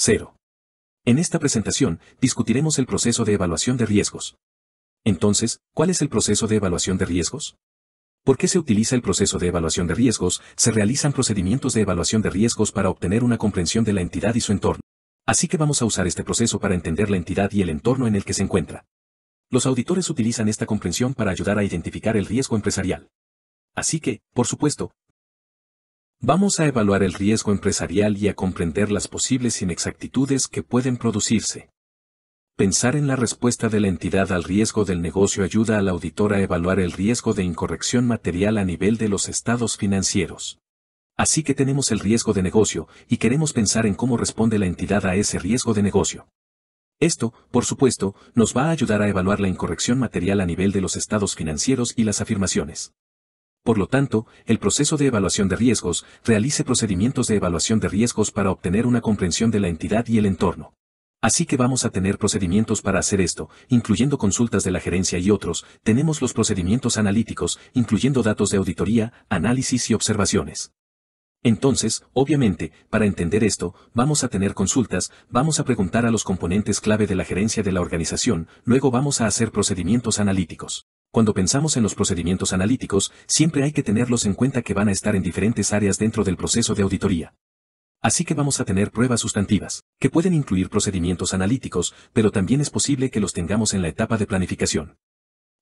0. En esta presentación, discutiremos el proceso de evaluación de riesgos. Entonces, ¿cuál es el proceso de evaluación de riesgos? ¿Por qué se utiliza el proceso de evaluación de riesgos? Se realizan procedimientos de evaluación de riesgos para obtener una comprensión de la entidad y su entorno. Así que vamos a usar este proceso para entender la entidad y el entorno en el que se encuentra. Los auditores utilizan esta comprensión para ayudar a identificar el riesgo empresarial. Así que, por supuesto, Vamos a evaluar el riesgo empresarial y a comprender las posibles inexactitudes que pueden producirse. Pensar en la respuesta de la entidad al riesgo del negocio ayuda a la auditora a evaluar el riesgo de incorrección material a nivel de los estados financieros. Así que tenemos el riesgo de negocio y queremos pensar en cómo responde la entidad a ese riesgo de negocio. Esto, por supuesto, nos va a ayudar a evaluar la incorrección material a nivel de los estados financieros y las afirmaciones. Por lo tanto, el proceso de evaluación de riesgos realice procedimientos de evaluación de riesgos para obtener una comprensión de la entidad y el entorno. Así que vamos a tener procedimientos para hacer esto, incluyendo consultas de la gerencia y otros, tenemos los procedimientos analíticos, incluyendo datos de auditoría, análisis y observaciones. Entonces, obviamente, para entender esto, vamos a tener consultas, vamos a preguntar a los componentes clave de la gerencia de la organización, luego vamos a hacer procedimientos analíticos. Cuando pensamos en los procedimientos analíticos, siempre hay que tenerlos en cuenta que van a estar en diferentes áreas dentro del proceso de auditoría. Así que vamos a tener pruebas sustantivas, que pueden incluir procedimientos analíticos, pero también es posible que los tengamos en la etapa de planificación.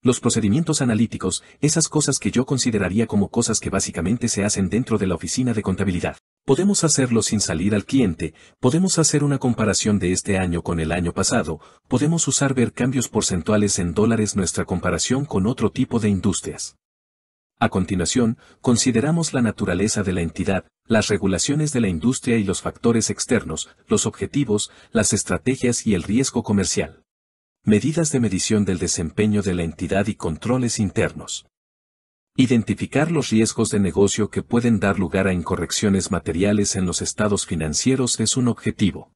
Los procedimientos analíticos, esas cosas que yo consideraría como cosas que básicamente se hacen dentro de la oficina de contabilidad. Podemos hacerlo sin salir al cliente, podemos hacer una comparación de este año con el año pasado, podemos usar ver cambios porcentuales en dólares nuestra comparación con otro tipo de industrias. A continuación, consideramos la naturaleza de la entidad, las regulaciones de la industria y los factores externos, los objetivos, las estrategias y el riesgo comercial. Medidas de medición del desempeño de la entidad y controles internos. Identificar los riesgos de negocio que pueden dar lugar a incorrecciones materiales en los estados financieros es un objetivo.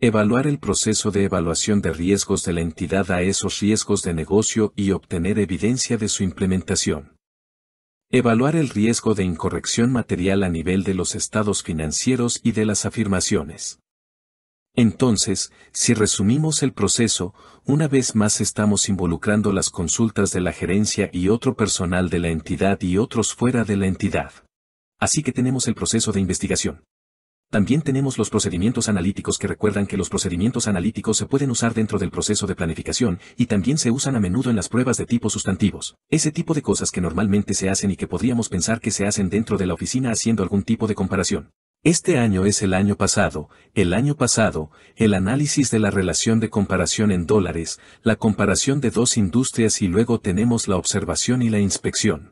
Evaluar el proceso de evaluación de riesgos de la entidad a esos riesgos de negocio y obtener evidencia de su implementación. Evaluar el riesgo de incorrección material a nivel de los estados financieros y de las afirmaciones. Entonces, si resumimos el proceso, una vez más estamos involucrando las consultas de la gerencia y otro personal de la entidad y otros fuera de la entidad. Así que tenemos el proceso de investigación. También tenemos los procedimientos analíticos que recuerdan que los procedimientos analíticos se pueden usar dentro del proceso de planificación y también se usan a menudo en las pruebas de tipo sustantivos. Ese tipo de cosas que normalmente se hacen y que podríamos pensar que se hacen dentro de la oficina haciendo algún tipo de comparación. Este año es el año pasado, el año pasado, el análisis de la relación de comparación en dólares, la comparación de dos industrias y luego tenemos la observación y la inspección.